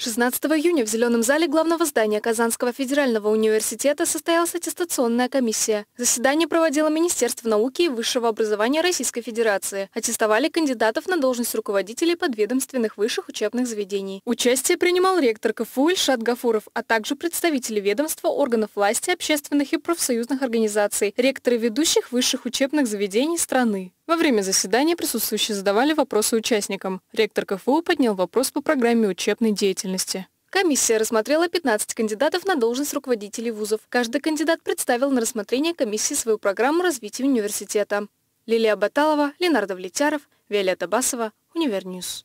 16 июня в Зеленом зале главного здания Казанского федерального университета состоялась аттестационная комиссия. Заседание проводило Министерство науки и высшего образования Российской Федерации. Аттестовали кандидатов на должность руководителей подведомственных высших учебных заведений. Участие принимал ректор КФУ Ильшат Гафуров, а также представители ведомства, органов власти, общественных и профсоюзных организаций, ректоры ведущих высших учебных заведений страны. Во время заседания присутствующие задавали вопросы участникам. Ректор КФУ поднял вопрос по программе учебной деятельности. Комиссия рассмотрела 15 кандидатов на должность руководителей вузов. Каждый кандидат представил на рассмотрение комиссии свою программу развития университета. Лилия Баталова, Ленардо Влетяров, Виолетта Басова, Универньюз.